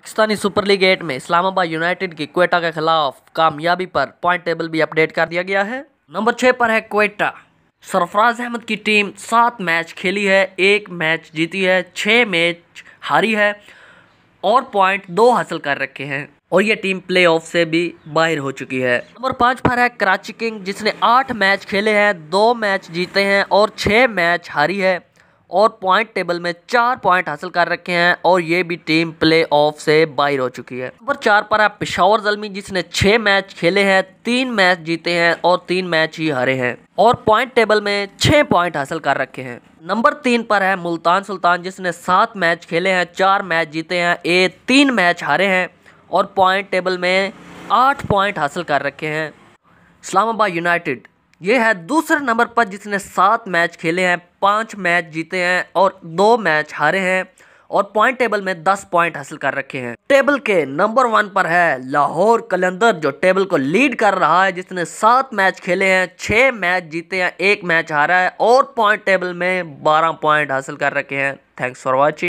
Pakistani super league eight में Islamabad United की क्वेटा के खिलाफ कामयाबी पर पॉइंट टेबल भी अपडेट कर दिया गया है नंबर छः पर है क्वेटा सरफराज अहमद की टीम सात मैच खेली है एक मैच जीती है छः मैच हारी है और पॉइंट दो हासिल कर रखे हैं और ये टीम प्लेऑफ से भी बाहर हो चुकी है नंबर पाँच पर है कराची किंग जिसने आठ मैच खेले हैं दो मैच जीते हैं और छः मैच हारी है और पॉइंट टेबल में चार पॉइंट हासिल कर रखे हैं और ये भी टीम प्ले ऑफ से बाहर हो चुकी है नंबर चार पर है पिशावर जलमी जिसने छह मैच खेले हैं तीन मैच जीते हैं और तीन मैच ही हारे हैं और पॉइंट टेबल में छः पॉइंट हासिल कर रखे हैं नंबर तीन पर है मुल्तान सुल्तान जिसने सात मैच खेले हैं चार मैच जीते हैं ए तीन मैच हारे हैं और पॉइंट टेबल में आठ पॉइंट हासिल कर रखे हैं इस्लामाबाद यूनाइटेड ये है दूसरे नंबर पर जिसने सात मैच खेले हैं पांच मैच जीते हैं और दो मैच हारे हैं और पॉइंट टेबल में दस पॉइंट हासिल कर रखे हैं टेबल के नंबर वन पर है लाहौर कलंदर जो टेबल को लीड कर रहा है जिसने सात मैच खेले हैं छः मैच जीते हैं एक मैच हारा है और पॉइंट टेबल में बारह पॉइंट हासिल कर रखे हैं थैंक्स फॉर वॉचिंग